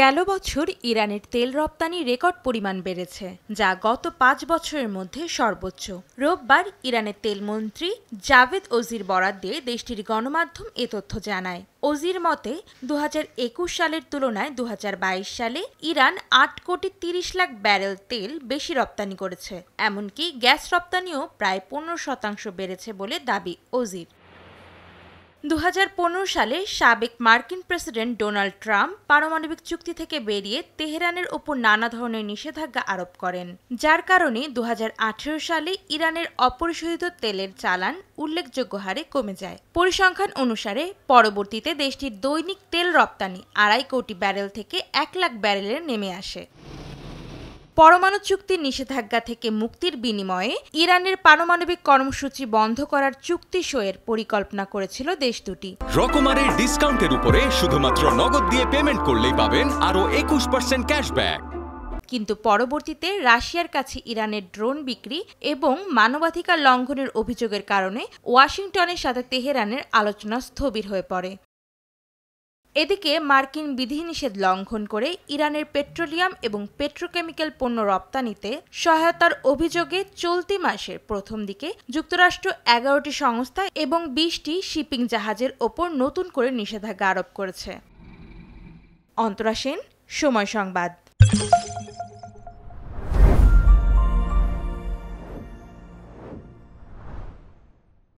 গেল বছর ইরানের তেল রপ্তানি রেকর্ড পরিমাণ বেড়েছে যা গত পাঁচ বছরের মধ্যে সর্বোচ্চ রোববার ইরানের তেলমন্ত্রী জাভেদ ওজির বরাদ দিয়ে দেশটির গণমাধ্যম এ তথ্য জানায় ওজির মতে দু সালের তুলনায় দু সালে ইরান আট কোটি তিরিশ লাখ ব্যারেল তেল বেশি রপ্তানি করেছে এমনকি গ্যাস রপ্তানিও প্রায় পনেরো শতাংশ বেড়েছে বলে দাবি ওজির দু সালে সাবেক মার্কিন প্রেসিডেন্ট ডোনাল্ড ট্রাম্প পারমাণবিক চুক্তি থেকে বেরিয়ে তেহরানের ওপর নানা ধরনের নিষেধাজ্ঞা আরোপ করেন যার কারণে দু সালে ইরানের অপরিশোধিত তেলের চালান উল্লেখযোগ্য হারে কমে যায় পরিসংখ্যান অনুসারে পরবর্তীতে দেশটির দৈনিক তেল রপ্তানি আড়াই কোটি ব্যারেল থেকে এক লাখ ব্যারেলে নেমে আসে পরমাণু চুক্তির নিষেধাজ্ঞা থেকে মুক্তির বিনিময়ে ইরানের পারমাণবিক কর্মসূচি বন্ধ করার চুক্তি সইয়ের পরিকল্পনা করেছিল দেশ দুটি রকমারের ডিসকাউন্টের উপরে শুধুমাত্র নগদ দিয়ে পেমেন্ট করলেই পাবেন আরও একুশ পার্সেন্ট ক্যাশব্যাক কিন্তু পরবর্তীতে রাশিয়ার কাছে ইরানের ড্রোন বিক্রি এবং মানবাধিকার লঙ্ঘনের অভিযোগের কারণে ওয়াশিংটনের সাথে তেহরানের আলোচনা স্থবির হয়ে পড়ে এদিকে মার্কিন বিধিনিষেধ লঙ্ঘন করে ইরানের পেট্রোলিয়াম এবং পেট্রোকেমিক্যাল পণ্য রপ্তানিতে সহায়তার অভিযোগে চলতি মাসের প্রথম দিকে যুক্তরাষ্ট্র এগারোটি সংস্থা এবং বিশটি শিপিং জাহাজের ওপর নতুন করে নিষেধাজ্ঞা আরোপ করেছে অন্তরাসীন সময় সংবাদ